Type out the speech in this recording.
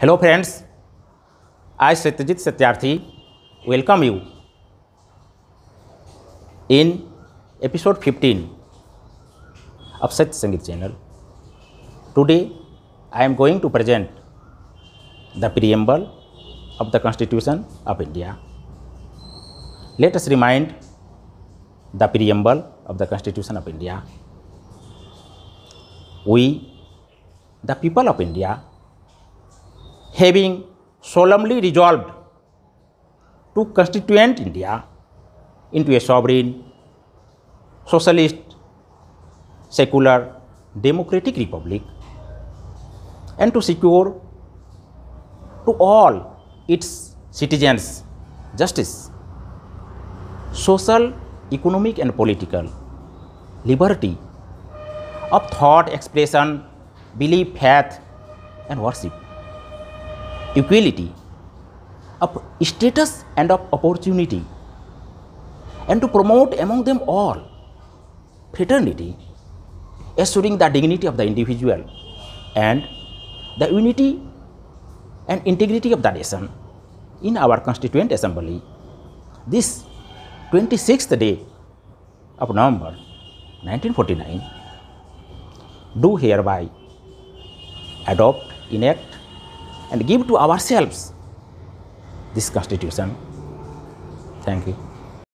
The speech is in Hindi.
Hello friends I Satyajit Satyarthi welcome you in episode 15 of Satya Sangeet channel today I am going to present the preamble of the constitution of India let us remind the preamble of the constitution of India we the people of India having solemnly resolved to constituent India into a sovereign, socialist, secular, democratic republic and to secure to all its citizens justice, social, economic and political liberty of thought, expression, belief, faith and worship. equality, of status and of opportunity, and to promote among them all fraternity, assuring the dignity of the individual and the unity and integrity of the nation in our Constituent Assembly. This 26th day of November 1949 do hereby adopt, enact and give to ourselves this constitution. Thank you.